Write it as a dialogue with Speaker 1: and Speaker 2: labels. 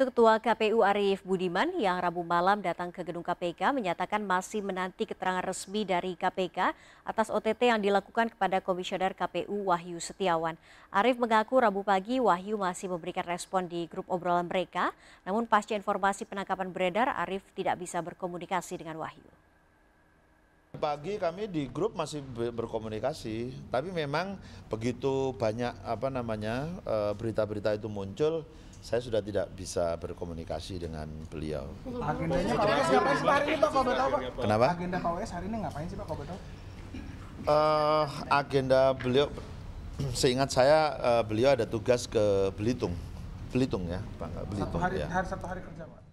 Speaker 1: itu Ketua KPU Arief Budiman yang Rabu malam datang ke gedung KPK menyatakan masih menanti keterangan resmi dari KPK atas OTT yang dilakukan kepada Komisioner KPU Wahyu Setiawan. Arief mengaku Rabu pagi Wahyu masih memberikan respon di grup obrolan mereka, namun pasca informasi penangkapan beredar Arief tidak bisa berkomunikasi dengan Wahyu
Speaker 2: pagi kami di grup masih berkomunikasi, tapi memang begitu banyak apa namanya eh, berita-berita itu muncul, saya sudah tidak bisa berkomunikasi dengan beliau.
Speaker 3: Agendanya Pak ngapain sih hari ini Pak Kau tahu Pak?
Speaker 4: Kenapa? Agenda Pak hari ini ngapain sih Pak Kau tahu?
Speaker 2: Uh, agenda beliau, seingat saya uh, beliau ada tugas ke Belitung, Belitung ya, Pak Belitung. Satu hari, ya. hari
Speaker 3: satu hari kerja Pak.